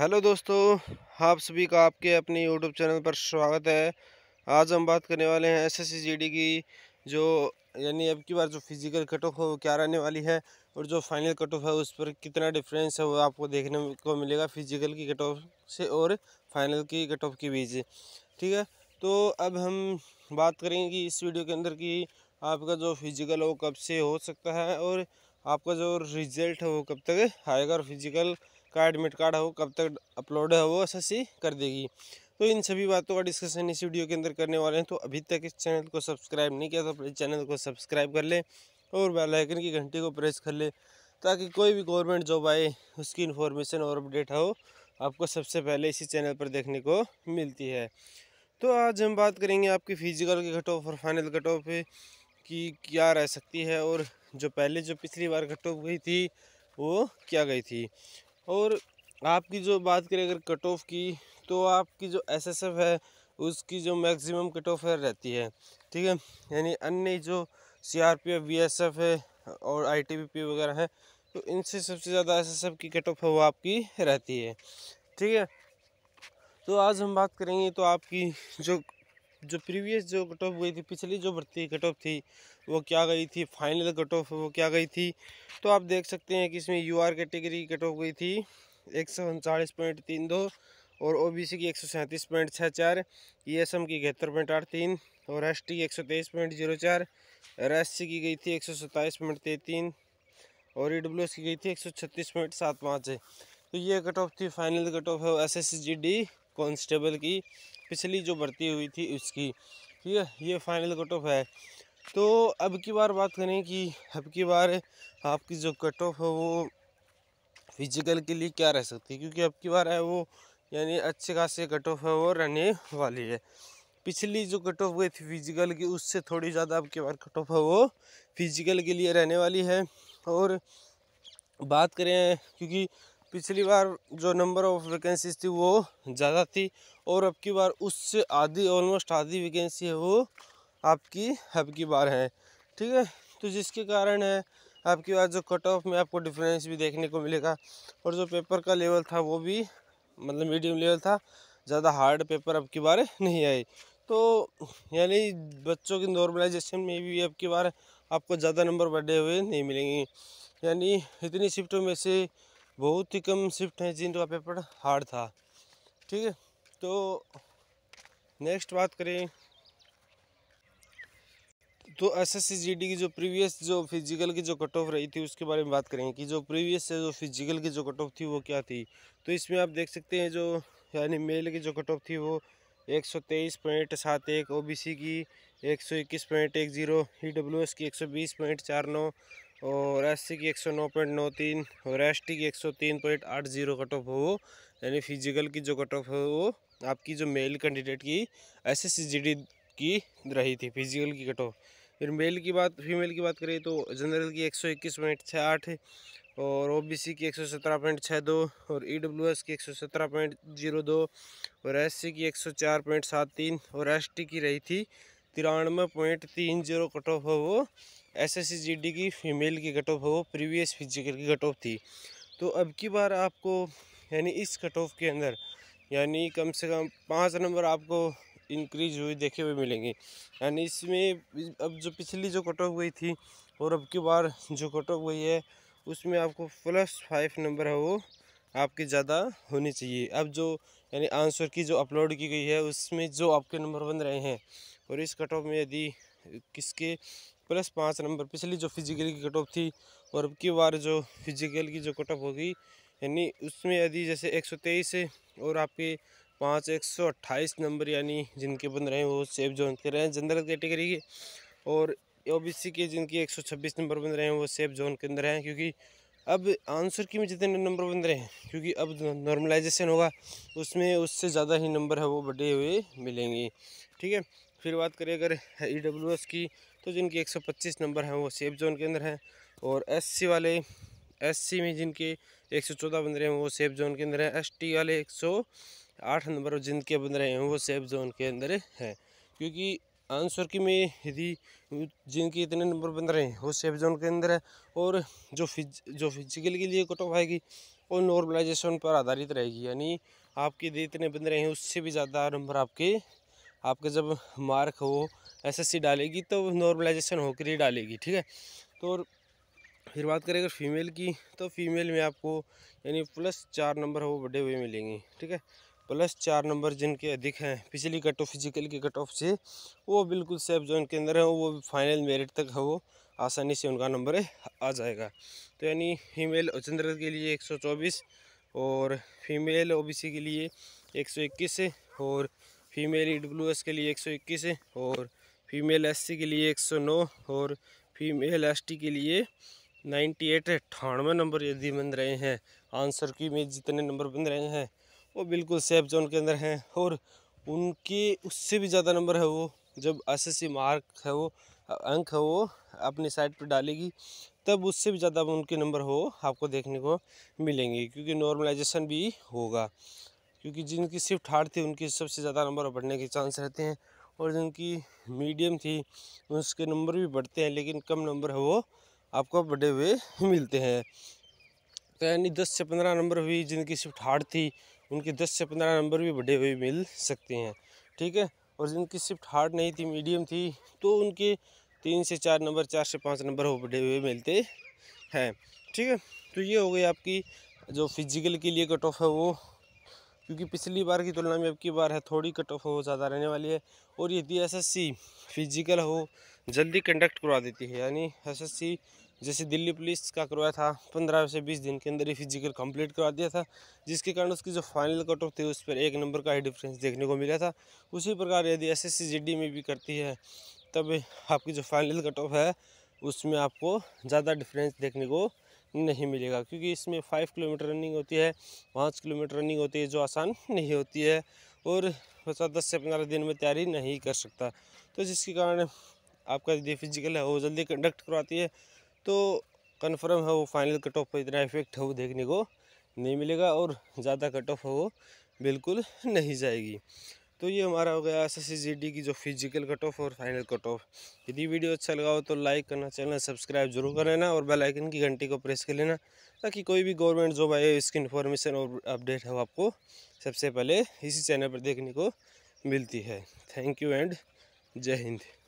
hello दोस्तों आप सभी का आपके अपने यूट्यूब चैनल पर स्वागत है आज हम बात करने वाले हैं एसएससी डी की जो यानी अब की बार जो फिजिकल कट ऑफ है वो क्या रहने वाली है और जो फाइनल कट ऑफ है उस पर कितना डिफरेंस है वो आपको देखने को मिलेगा फिजिकल की कट ऑफ से और फाइनल की कट ऑफ के बीच ठीक है तो अब हम बात करेंगे कि इस वीडियो के अंदर कि आपका जो फिजिकल है वो कब से हो सकता है और आपका जो रिजल्ट है वो कब तक आएगा और फिजिकल का एडमिट कार्ड है वो कब तक अपलोड है वो एस कर देगी तो इन सभी बातों का डिस्कशन इस वीडियो के अंदर करने वाले हैं तो अभी तक इस चैनल को सब्सक्राइब नहीं किया तो अपने चैनल को सब्सक्राइब कर लें और बेल आइकन की घंटी को प्रेस कर लें ताकि कोई भी गवर्नमेंट जॉब आए उसकी इन्फॉर्मेशन और अपडेट हो आपको सबसे पहले इसी चैनल पर देखने को मिलती है तो आज हम बात करेंगे आपकी फिजिकल के कट ऑफ और फाइनल कट ऑफ की क्या रह सकती है और जो पहले जो पिछली बार कट ऑफ गई थी वो क्या गई थी और आपकी जो बात करें अगर कट ऑफ की तो आपकी जो एसएसएफ है उसकी जो मैक्सिमम कट ऑफ है रहती है ठीक है यानी अन्य जो सीआरपीएफ एफ है और आईटीबीपी वगैरह हैं तो इनसे सबसे ज़्यादा एसएसएफ की कट ऑफ है वो आपकी रहती है ठीक है तो आज हम बात करेंगे तो आपकी जो जो प्रीवियस जो कट ऑफ गई थी पिछली जो भर्ती कट ऑफ थी वो क्या गई थी फाइनल कट ऑफ वो क्या गई थी तो आप देख सकते हैं कि इसमें U R category cut off गई थी एक सौ उनचालीस पॉइंट तीन दो और ओ बी सी की एक सौ सैंतीस पॉइंट छः चार ई एस एम की इकहत्तर पॉइंट आठ तीन और एस टी की एक सौ तेईस पॉइंट जीरो चार एस सी की गई थी एक सौ सत्ताईस पॉइंट तेतीन और ई डब्ल्यू एस की गई थी एक सौ छत्तीस पॉइंट सात पाँच तो ये कट ऑफ थी फाइनल कट ऑफ है S S G D constable की पिछली जो भर्ती हुई थी उसकी ठीक है ये फाइनल कट ऑफ है तो अब की बार बात करें कि अब की बार आपकी जो कट ऑफ है वो फिजिकल के लिए क्या रह सकती है क्योंकि अब की बार है वो यानी अच्छे खासे कट ऑफ है वो रहने वाली है पिछली जो कट ऑफ गई थी फिजिकल की उससे थोड़ी ज़्यादा अब की बार कट ऑफ है वो फिजिकल के लिए रहने वाली है और बात करें क्योंकि पिछली बार जो नंबर ऑफ वैकेंसीज थी वो ज़्यादा थी और अब की बार उससे आधी ऑलमोस्ट आधी वैकेंसी है वो आपकी अब की बार है ठीक है तो जिसके कारण है आपकी बार जो कट ऑफ में आपको डिफरेंस भी देखने को मिलेगा और जो पेपर का लेवल था वो भी मतलब मीडियम लेवल था ज़्यादा हार्ड पेपर अब की बार नहीं आई तो यानी बच्चों की नॉर्मलाइजेशन में भी अब की बार आपको ज़्यादा नंबर बढ़े हुए नहीं मिलेंगे यानी इतनी शिफ्टों में से बहुत ही कम शिफ्ट है जिनका पेपर हार्ड था ठीक है तो नेक्स्ट बात करें तो एस एस की जो प्रीवियस जो फिजिकल की जो कट ऑफ रही थी उसके बारे में बात करें कि जो प्रीवियस से जो फिजिकल की जो कट ऑफ थी वो क्या थी तो इसमें आप देख सकते हैं जो यानी मेल की जो कट ऑफ थी वो एक सौ तेईस पॉइंट सात एक ओ बी सी की एक सौ इक्कीस पॉइंट एक जीरो ई डब्ल्यू एस की एक सौ बीस पॉइंट चार नौ और एस सी की एक सौ नौ पॉइंट नौ तीन और एस टी की एक सौ तीन पॉइंट आठ जीरो कट ऑफ हो यानी फिजिकल की जो कट ऑफ है वो आपकी जो मेल कैंडिडेट की एस एस की रही थी फिजिकल की कट ऑफ फिर मेल की बात फीमेल की बात करें तो जनरल की एक सौ इक्कीस पॉइंट छः आठ और ओबीसी की एक सौ सत्रह पॉइंट छः दो और ईडब्ल्यूएस e की एक सौ सत्रह पॉइंट जीरो दो और एससी की एक सौ चार पॉइंट सात तीन और एसटी की रही थी तिरानवे पॉइंट तीन जीरो कट ऑफ है वो एस एस की फ़ीमेल की कट ऑफ है वो प्रीवियस फिजिकल की कट ऑफ थी तो अब की बार आपको यानी इस कट ऑफ के अंदर यानी कम से कम पाँच नंबर आपको इंक्रीज हुई देखे हुए मिलेंगे यानी इसमें अब जो पिछली जो कट ऑफ हुई थी और अब की बार जो कट ऑफ हुई है उसमें आपको प्लस फाइव नंबर है वो आपके ज़्यादा होनी चाहिए अब जो यानी आंसर की जो अपलोड की गई है उसमें जो आपके नंबर बन रहे हैं और इस कट ऑफ में यदि किसके प्लस पाँच नंबर पिछली जो फिजिकल की कट ऑफ थी और अब की बार जो फिजिकल की जो कट ऑफ होगी यानी उसमें यदि जैसे एक सौ तेईस और आपके पाँच एक सौ अट्ठाईस नंबर यानी जिनके बन रहे हैं वो सेफ जोन के रहे हैं जनरल कैटेगरी के और सी के जिनके एक सौ छब्बीस नंबर बन रहे हैं वो सेफ जोन के अंदर हैं क्योंकि अब आंसर की में जितने नंबर बन रहे हैं क्योंकि अब नॉर्मलाइजेशन होगा उसमें उससे ज़्यादा ही नंबर है वो बढ़े हुए मिलेंगे ठीक है फिर बात करें अगर ई डब्ल्यू एस की तो जिनकी 125 नंबर हैं वो सेफ जोन के अंदर हैं और एस वाले एस में जिनके 114 रहे हैं वो सेफ जोन के अंदर हैं टी वाले 108 नंबर जिनके रहे हैं वो सेफ जोन के अंदर हैं क्योंकि आंसर की में यदि जिनके इतने नंबर बंद रहे हैं वो सेफ जोन के अंदर है और जो फिज जो फिजिकल के लिए कट ऑफ आएगी वो नॉर्मलाइजेशन पर आधारित रहेगी यानी आपके इतने बन रहे हैं उससे भी ज़्यादा नंबर आपके आपके जब मार्क हो एसएससी डालेगी तो नॉर्मलाइजेशन होकर ही डालेगी ठीक है तो और फिर बात करें अगर फीमेल की तो फीमेल में आपको यानी प्लस चार नंबर वो बढ़े हुए मिलेंगे ठीक है प्लस चार नंबर जिनके अधिक हैं पिछली कट ऑफ फिजिकल की कट ऑफ से वो बिल्कुल सेफ जोन के अंदर है वो फाइनल मेरिट तक है वो आसानी से उनका नंबर आ जाएगा तो यानी फीमेल उचंद्र के लिए 124 और फीमेल ओबीसी के लिए 121 और फीमेल ई डब्ल्यू एस के लिए 121 और फीमेल एस सी के लिए 109 और फीमेल एस टी के लिए 98 अट्ठानवे नंबर यदि बन रहे हैं आंसर की में जितने नंबर बन रहे हैं वो बिल्कुल सेफ जोन के अंदर हैं और उनके उससे भी ज़्यादा नंबर है वो जब एसएससी मार्क है वो अंक है वो अपनी साइट पर डालेगी तब उससे भी ज़्यादा उनके नंबर हो आपको देखने को मिलेंगे क्योंकि नॉर्मलाइजेशन भी होगा क्योंकि जिनकी शिफ्ट हार्ड थी उनकी सबसे ज़्यादा नंबर बढ़ने के चांस रहते हैं और जिनकी मीडियम थी उसके नंबर भी बढ़ते हैं लेकिन कम नंबर है वो आपको बढ़े हुए मिलते हैं तो यानी दस से पंद्रह नंबर हुई जिनकी शिफ्ट हार्ड थी उनके दस से पंद्रह नंबर भी बढ़े हुए मिल सकते हैं ठीक है और जिनकी शिफ्ट हार्ड नहीं थी मीडियम थी तो उनके तीन से चार नंबर चार से पाँच नंबर वो बढ़े हुए मिलते हैं ठीक है तो ये हो गई आपकी जो फिजिकल के लिए कट ऑफ है वो क्योंकि पिछली बार की तुलना में अब की बार है थोड़ी कट ऑफ हो ज़्यादा रहने वाली है और यदि एसएससी फिजिकल हो जल्दी कंडक्ट करवा देती है यानी एसएससी जैसे दिल्ली पुलिस का करवाया था पंद्रह से बीस दिन के अंदर ही फिजिकल कंप्लीट करवा दिया था जिसके कारण उसकी जो फाइनल कट ऑफ थी उस पर एक नंबर का ही डिफरेंस देखने को मिला था उसी प्रकार यदि एस एस में भी करती है तब आपकी जो फाइनल कट ऑफ है उसमें आपको ज़्यादा डिफरेंस देखने को नहीं मिलेगा क्योंकि इसमें फाइव किलोमीटर रनिंग होती है पाँच किलोमीटर रनिंग होती है जो आसान नहीं होती है और बच्चा दस से पंद्रह दिन में तैयारी नहीं कर सकता तो जिसके कारण आपका यदि फिजिकल है वो जल्दी कंडक्ट करवाती है तो कन्फर्म है वो फाइनल कट ऑफ पर इतना इफेक्ट है वो देखने को नहीं मिलेगा और ज़्यादा कट ऑफ है वो बिल्कुल नहीं जाएगी तो ये हमारा हो गया एस एस की जो फिजिकल कट ऑफ और फाइनल कट ऑफ यदि वीडियो अच्छा लगा हो तो लाइक करना चैनल सब्सक्राइब जरूर कर लेना और बेल आइकन की घंटी को प्रेस कर लेना ताकि कोई भी गवर्नमेंट जॉब आए इसकी इन्फॉर्मेशन और अपडेट हो आपको सबसे पहले इसी चैनल पर देखने को मिलती है थैंक यू एंड जय हिंद